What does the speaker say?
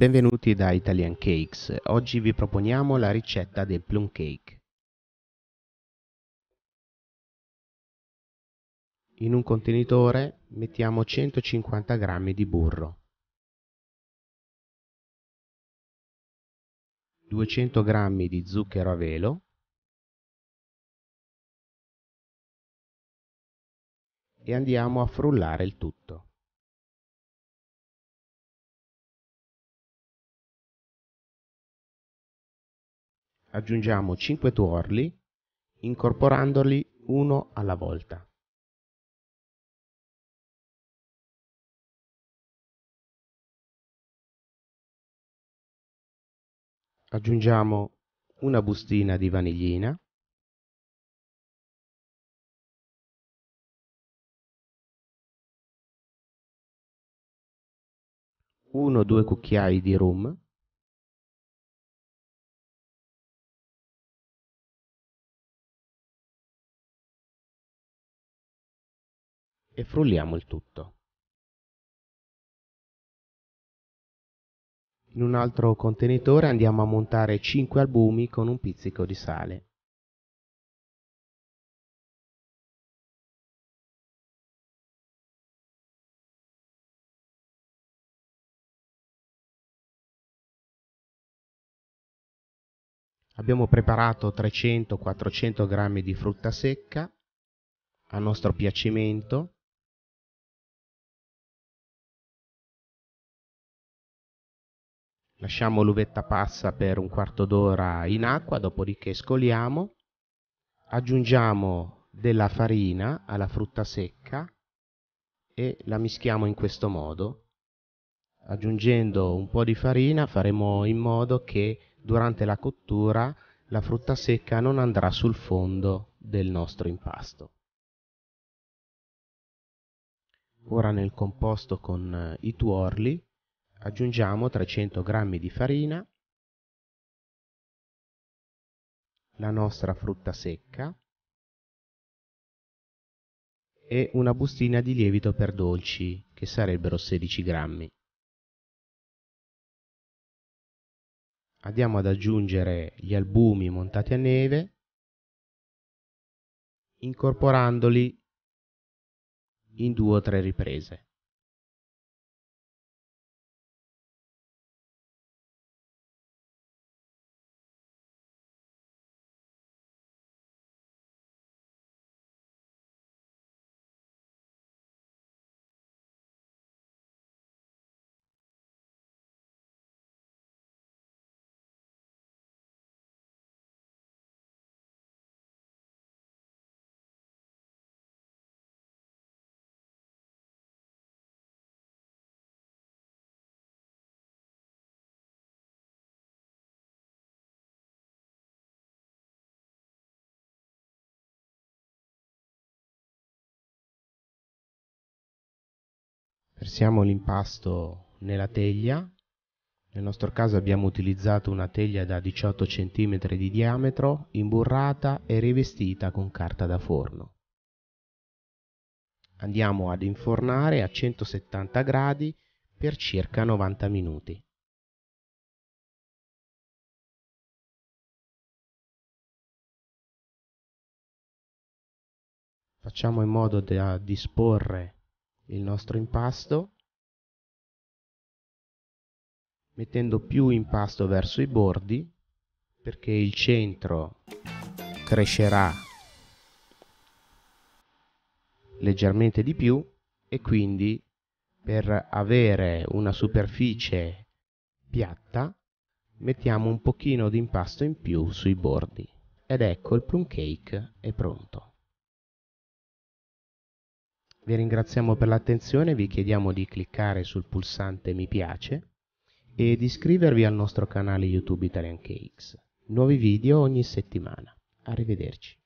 benvenuti da Italian Cakes. Oggi vi proponiamo la ricetta del plum cake. In un contenitore mettiamo 150 g di burro, 200 g di zucchero a velo e andiamo a frullare il tutto. aggiungiamo 5 tuorli incorporandoli uno alla volta. Aggiungiamo una bustina di vaniglina uno o due cucchiai di rum e frulliamo il tutto. In un altro contenitore andiamo a montare 5 albumi con un pizzico di sale. Abbiamo preparato 300-400 g di frutta secca a nostro piacimento lasciamo l'uvetta passa per un quarto d'ora in acqua, dopodiché scoliamo, aggiungiamo della farina alla frutta secca e la mischiamo in questo modo. Aggiungendo un po' di farina faremo in modo che durante la cottura la frutta secca non andrà sul fondo del nostro impasto. Ora nel composto con eh, i tuorli Aggiungiamo 300 g di farina, la nostra frutta secca e una bustina di lievito per dolci, che sarebbero 16 grammi. Andiamo ad aggiungere gli albumi montati a neve, incorporandoli in due o tre riprese. Versiamo l'impasto nella teglia, nel nostro caso abbiamo utilizzato una teglia da 18 cm di diametro, imburrata e rivestita con carta da forno. Andiamo ad infornare a 170 gradi per circa 90 minuti. Facciamo in modo da disporre il nostro impasto mettendo più impasto verso i bordi perché il centro crescerà leggermente di più e quindi per avere una superficie piatta mettiamo un pochino di impasto in più sui bordi ed ecco il plum cake è pronto vi ringraziamo per l'attenzione, vi chiediamo di cliccare sul pulsante mi piace e di iscrivervi al nostro canale YouTube Italian Cakes. Nuovi video ogni settimana. Arrivederci.